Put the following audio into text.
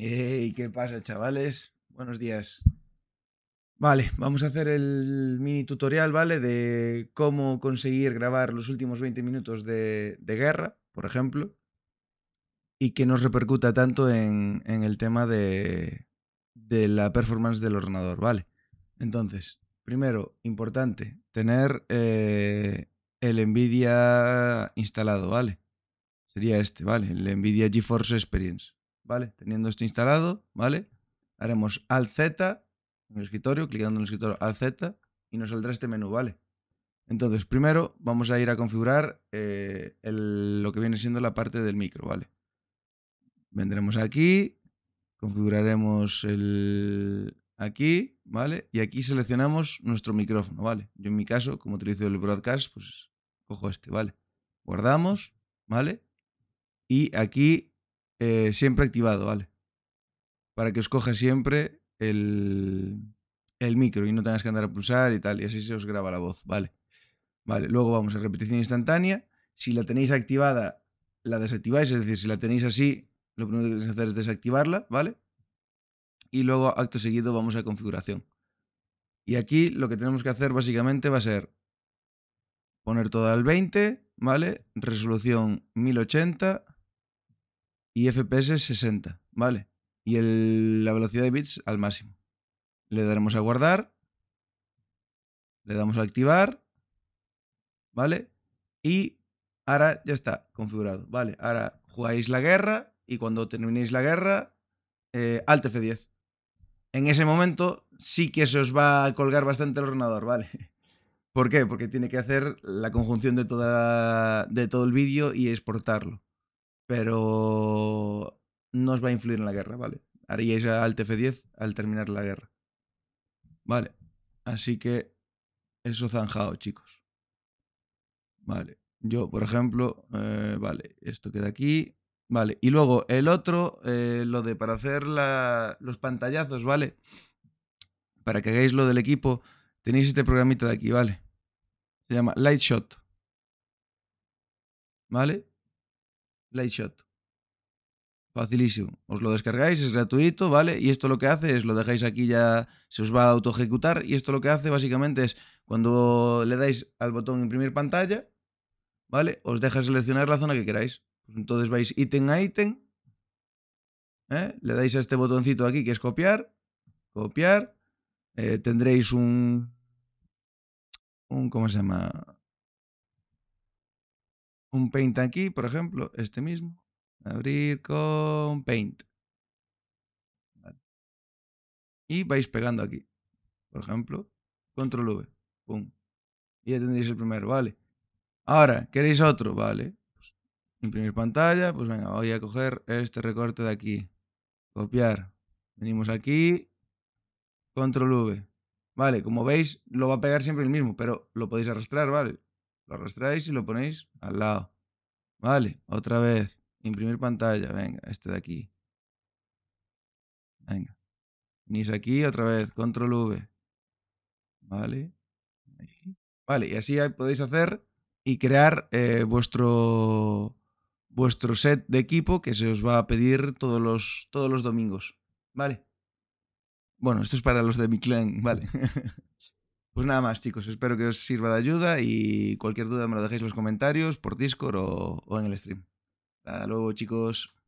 ¿qué pasa, chavales? Buenos días. Vale, vamos a hacer el mini tutorial, ¿vale? De cómo conseguir grabar los últimos 20 minutos de, guerra, por ejemplo, y que nos repercuta tanto en, el tema de, la performance del ordenador, ¿vale? Entonces, primero, importante, tener eh, el NVIDIA instalado, ¿vale? Sería este, ¿vale? El NVIDIA GeForce Experience. ¿vale? Teniendo esto instalado, ¿vale? Haremos al Z en el escritorio, clicando en el escritorio al Z y nos saldrá este menú, ¿vale? Entonces, primero vamos a ir a configurar eh, lo que viene siendo la parte del micro, ¿vale? Vendremos aquí, configuraremos el aquí, ¿vale? Y aquí seleccionamos nuestro micrófono, ¿vale? Yo en mi caso, como utilizo el broadcast, pues cojo este, ¿vale? Guardamos, ¿vale? Y aquí eh, siempre activado, ¿vale? Para que os coja siempre el, el micro y no tengas que andar a pulsar y tal, y así se os graba la voz, ¿vale? Vale, luego vamos a repetición instantánea. Si la tenéis activada, la desactiváis, es decir, si la tenéis así, lo primero que tenéis que hacer es desactivarla, ¿vale? Y luego, acto seguido, vamos a configuración. Y aquí lo que tenemos que hacer básicamente va a ser poner todo al 20, ¿vale? Resolución 1080, y FPS 60, ¿vale? Y la velocidad de bits al máximo. Le daremos a guardar. Le damos a activar. ¿Vale? Y ahora ya está configurado. Vale, ahora jugáis la guerra y cuando terminéis la guerra, al eh, Alt F10. En ese momento sí que se os va a colgar bastante el ordenador, ¿vale? ¿Por qué? Porque tiene que hacer la conjunción de, toda, de todo el vídeo y exportarlo pero no os va a influir en la guerra, ¿vale? Haríais al TF10 al terminar la guerra. Vale, así que eso zanjado, chicos. Vale, yo, por ejemplo, eh, vale, esto queda aquí. Vale, y luego el otro, eh, lo de para hacer los pantallazos, ¿vale? Para que hagáis lo del equipo, tenéis este programito de aquí, ¿vale? Se llama Lightshot. ¿Vale? Lightshot. Facilísimo. Os lo descargáis, es gratuito, ¿vale? Y esto lo que hace es, lo dejáis aquí ya, se os va a auto ejecutar. Y esto lo que hace básicamente es, cuando le dais al botón imprimir pantalla, ¿vale? Os deja seleccionar la zona que queráis. Entonces vais ítem a ítem. ¿eh? Le dais a este botoncito aquí que es copiar. Copiar. Eh, tendréis un, un... ¿Cómo se llama? un paint aquí, por ejemplo, este mismo. Abrir con paint. Y vais pegando aquí. Por ejemplo, control V. Pum. Y ya tendréis el primero, vale. Ahora, ¿queréis otro? Vale. Pues, imprimir pantalla, pues venga, voy a coger este recorte de aquí. Copiar. Venimos aquí. Control V. Vale, como veis, lo va a pegar siempre el mismo, pero lo podéis arrastrar, ¿vale? Lo arrastráis y lo ponéis al lado. Vale, otra vez. Imprimir pantalla. Venga, este de aquí. Venga. Venís aquí otra vez. Control V. Vale. Vale, y así podéis hacer y crear eh, vuestro, vuestro set de equipo que se os va a pedir todos los, todos los domingos. Vale. Bueno, esto es para los de mi clan, vale. Pues nada más, chicos. Espero que os sirva de ayuda y cualquier duda me lo dejéis en los comentarios, por Discord o, o en el stream. Hasta luego, chicos.